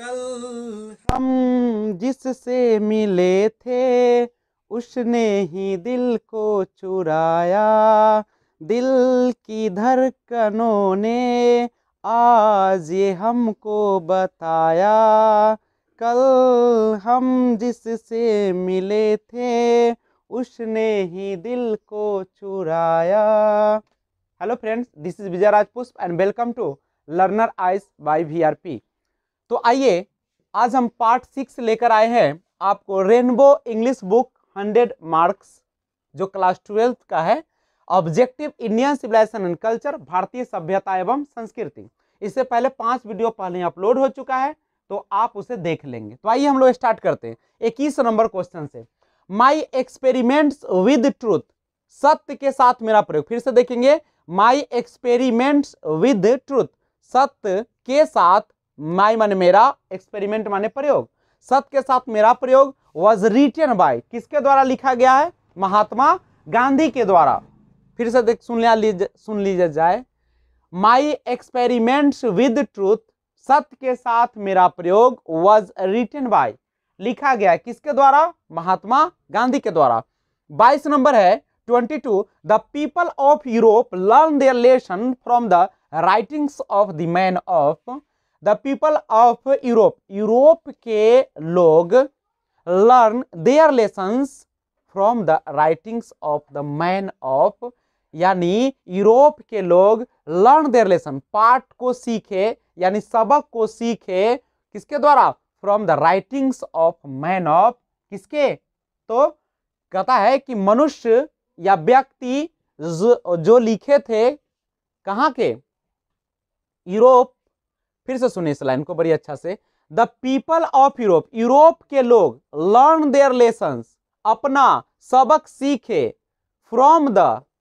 कल हम जिससे मिले थे उसने ही दिल को चुराया दिल की धड़कनों ने आज ये हमको बताया कल हम जिससे मिले थे उसने ही दिल को चुराया hello friends this is Vijay Rajpushp and welcome to learners by V R P तो आइए आज हम पार्ट सिक्स लेकर आए हैं आपको rainbow English book hundred marks जो क्लास ट्वेल्थ का है objective Indian civilisation and culture भारतीय सभ्यता एवं संस्कृति इससे पहले पांच वीडियो पहले अपलोड हो चुका है तो आप उसे देख लेंगे तो आइए हम लोग स्टार्ट करते हैं इक्कीस नंबर क्वेश्चन से माई एक्सपेरिमेंट्स विद ट्रूथ सत्य के साथ मेरा प्रयोग फिर से देखेंगे माई एक्सपेरिमेंट्स विद ट्रूथ सत्य के साथ माई माने मेरा एक्सपेरिमेंट माने प्रयोग सत के साथ मेरा प्रयोग वॉज रिटेन बाय किसके द्वारा लिखा गया है महात्मा गांधी के द्वारा फिर से देख सुन लिया सुन लीजिए जाए माई एक्सपेरिमेंट्स विद ट्रूथ सत्य के साथ मेरा प्रयोग वॉज रिटेन बाय लिखा गया है किसके द्वारा महात्मा गांधी के द्वारा बाईस नंबर है twenty two the people of Europe learn their lesson from the writings of the man of the people of Europe Europe के लोग learn their lesson from the writings of the man of यानी Europe के लोग learn their lesson पाठ को सीखे यानी सबक को सीखे किसके द्वारा from the writings of man of किसके तो कहता है कि मनुष्य या व्यक्ति जो लिखे थे कहाँ के यूरोप फिर से सुनिए इस लाइन को बड़ी अच्छा से the people of Europe Europe के लोग लर्न देयर लेसन अपना सबक सीखे फ्रॉम द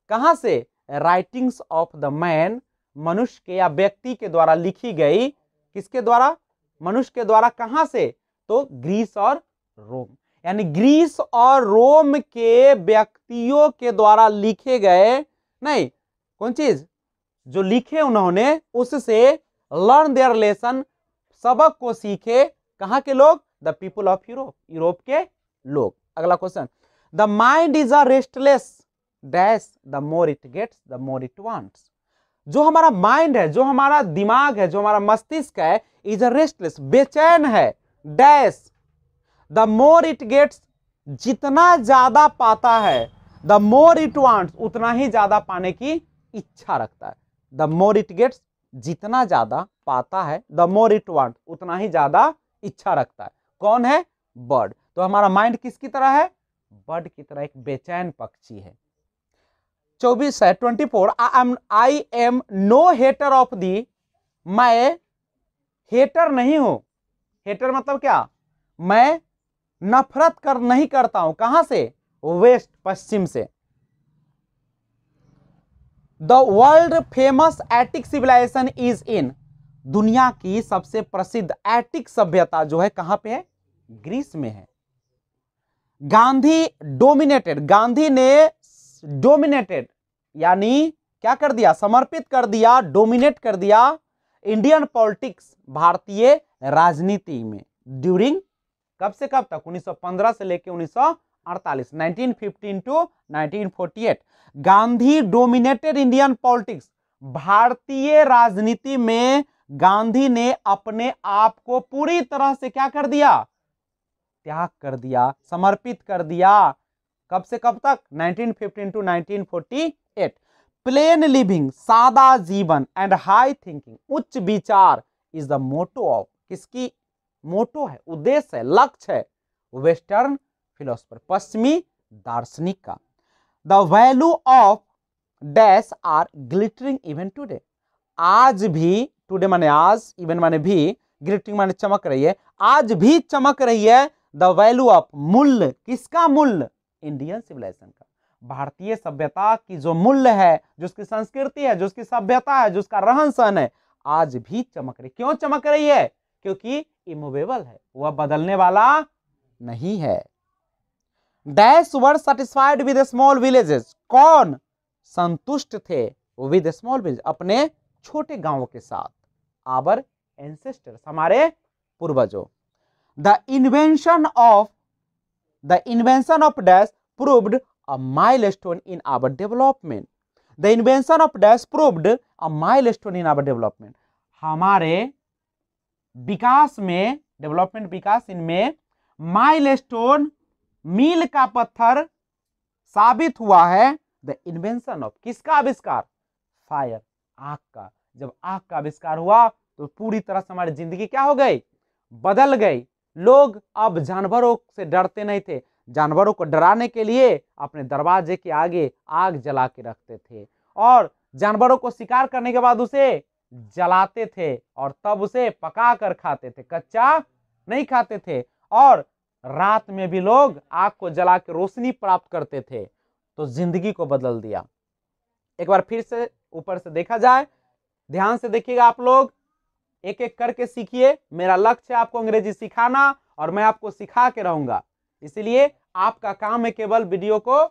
कहा से राइटिंग्स ऑफ द मैन मनुष्य के या व्यक्ति के द्वारा लिखी गई किसके द्वारा मनुष्य के द्वारा कहां से तो ग्रीस और रोम यानी ग्रीस और रोम के व्यक्तियों के द्वारा लिखे गए नहीं कौन चीज जो लिखे उन्होंने उससे लर्न देयर लेसन सबक को सीखे कहाँ के लोग the people of Europe Europe के लोग अगला question the mind is a restless dash the more it gets the more it wants जो हमारा माइंड है जो हमारा दिमाग है जो हमारा मस्तिष्क है इज अ रेस्टलेस बेचैन है dash the more it gets जितना ज्यादा पाता है द मोर इट वांट्स उतना ही ज्यादा पाने की इच्छा रखता है द मोर इट गेट्स जितना ज़्यादा पाता है द मोर इट वांट उतना ही ज़्यादा इच्छा रखता है कौन है बर्ड तो हमारा माइंड किसकी तरह है बर्ड की तरह एक बेचैन पक्षी है चौबीस है twenty four I am I am no hater of the मैं हेटर नहीं हूं हेटर मतलब क्या मैं नफरत कर नहीं करता हूं कहां से वेस्ट पश्चिम से the world famous Attic civilisation is in दुनिया की सबसे प्रसिद्ध एटिक सभ्यता जो है कहां पे है ग्रीस में है गांधी डोमिनेटेड गांधी ने डोमिनेटेड यानी क्या कर दिया समर्पित कर दिया डोमिनेट कर दिया इंडियन पॉलिटिक्स भारतीय राजनीति में ड्यूरिंग कब से कब तक 1915 से लेकर 1948 गांधी डोमिनेटेड इंडियन पॉलिटिक्स भारतीय राजनीति में गांधी ने अपने आप को पूरी तरह से क्या कर दिया त्याग कर दिया समर्पित कर दिया कब से कब तक 1915 टू 1948 प्लेन लिविंग सादा जीवन एंड हाई थिंकिंग उच्च विचार इज द मोटो ऑफ किसकी मोटो है उद्देश्य है लक्ष्य है वेस्टर्न फिलोसफर पश्चिमी दार्शनिक का the value of dash are glittering even today आज भी टूडे माने आज इवन माने भी ग्लिटरिंग माने चमक रही है आज भी चमक रही है द वैल्यू ऑफ मूल्य किसका मूल्य इंडियन सिविलाइजेशन का भारतीय सभ्यता की जो मूल्य है जो उसकी संस्कृति है जो उसकी सभ्यता है जो उसका रहन सहन है आज भी चमक रही क्यों चमक रही है क्योंकि इमोवेबल है वह बदलने वाला नहीं है dash were satisfied with small villages कौन संतुष्ट थे विद स्मॉल विलेज अपने छोटे गांवों के साथ आवर एंसेस्टर्स हमारे पूर्वजों the invention of the invention of dash proved a milestone in our development the invention of dash proved a milestone in our development हमारे विकास में डेवलपमेंट विकास इनमें माइल स्टोन मील का पत्थर साबित हुआ है द इन्वेंशन ऑफ किसका आविष्कार फायर आग का जब आग का आविष्कार हुआ तो पूरी तरह से हमारी जिंदगी क्या हो गई बदल गई लोग अब जानवरों से डरते नहीं थे जानवरों को डराने के लिए अपने दरवाजे के आगे आग जला के रखते थे और जानवरों को शिकार करने के बाद उसे जलाते थे और तब उसे पका कर खाते थे कच्चा नहीं खाते थे और रात में भी लोग आग को जला के रोशनी प्राप्त करते थे तो जिंदगी को बदल दिया एक बार फिर से ऊपर से देखा जाए ध्यान से देखिएगा आप लोग एक एक करके सीखिए मेरा लक्ष्य है आपको अंग्रेजी सिखाना और मैं आपको सिखा के रहूंगा इसलिए आपका काम है केवल वीडियो को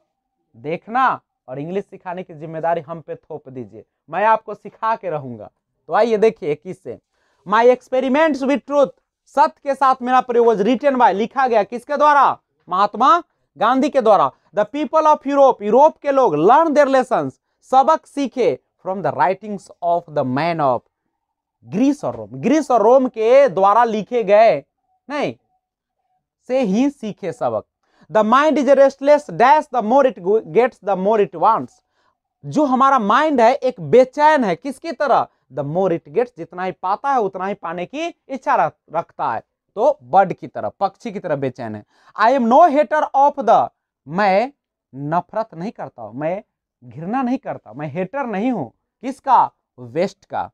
देखना और इंग्लिश सिखाने की जिम्मेदारी हम पे थोप दीजिए मैं आपको सिखा के रहूंगा तो आइए देखिए किससे माई एक्सपेरिमेंट्स विथ ट्रूथ सत्य के साथ मेरा प्रयोग रिटर्न बाय लिखा गया किसके द्वारा महात्मा गांधी के द्वारा the people of Europe Europe के लोग लर्न देर लेसन सबक सीखे from the writings of the man of Greece और रोम ग्रीस और रोम के द्वारा लिखे गए नहीं से ही सीखे सबक the mind is restless dash the more it gets the more it wants जो हमारा माइंड है एक बेचैन है किसकी तरह द मोर इट गेट्स जितना ही पाता है उतना ही पाने की इच्छा रखता है तो बर्ड की तरफ पक्षी की तरफ बेचैन है I am no hater of the मैं नफरत नहीं करता हूं मैं घृणा नहीं करता मैं हेटर नहीं हूं किसका वेस्ट का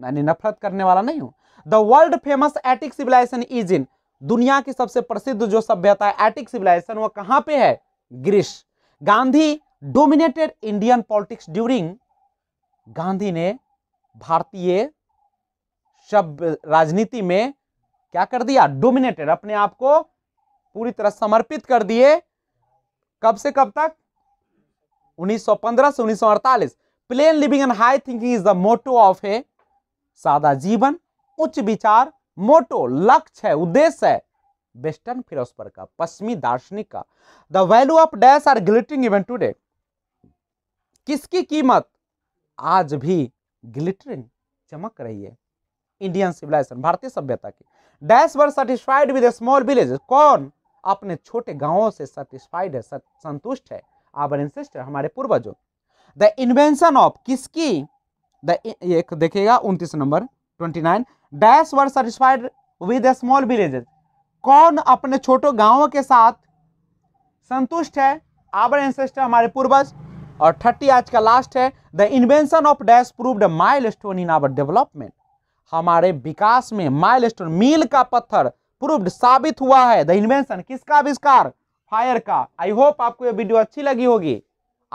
मैंने नफरत करने वाला नहीं हूं the world famous Attic civilisation is in दुनिया की सबसे प्रसिद्ध जो सभ्यता है एटिक सिविलाइजेशन वह कहां पे है Greece Gandhi dominated Indian politics during Gandhi ने भारतीय शब्द राजनीति में क्या कर दिया डोमिनेटेड अपने आप को पूरी तरह समर्पित कर दिए कब से कब तक 1915 से 1948 plain living and high thinking is the motto of a सादा जीवन उच्च विचार मोटो लक्ष्य है उद्देश्य है वेस्टर्न फिलोसफर का पश्चिमी दार्शनिक का the value of dash are glittering even today किसकी कीमत आज भी ग्लिटरिंग चमक रही है इंडियन सिविलाइजेशन भारतीय सभ्यता की dash were satisfied with small village कौन अपने छोटे गांवों से सेटिस्फाइड है संतुष्ट है आवर एंसेस्टर हमारे पूर्वजों द इन्वेंशन ऑफ किसकी द एक देखिएगा उनतीस नंबर twenty nine dash were satisfied with small villages कौन अपने छोटे गांवों के साथ संतुष्ट है आवर एंसेस्टर हमारे पूर्वज और थर्टी आज का लास्ट है the invention of dash proved milestone in our development हमारे विकास में माइल स्टोन मील का पत्थर प्रूव्ड साबित हुआ है द इन्वेंशन किसका आविष्कार फायर का आई होप आपको ये वीडियो अच्छी लगी होगी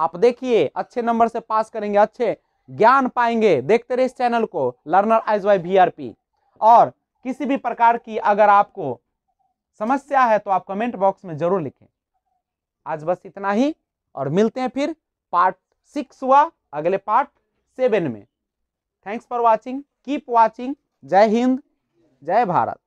आप देखिए अच्छे नंबर से पास करेंगे अच्छे ज्ञान पाएंगे देखते रहे इस चैनल को लर्नर एज वाई वी और किसी भी प्रकार की अगर आपको समस्या है तो आप कमेंट बॉक्स में जरूर लिखें आज बस इतना ही और मिलते हैं फिर पार्ट सिक्स हुआ अगले पार्ट सेवन में thanks for watching keep watching जय हिंद जय भारत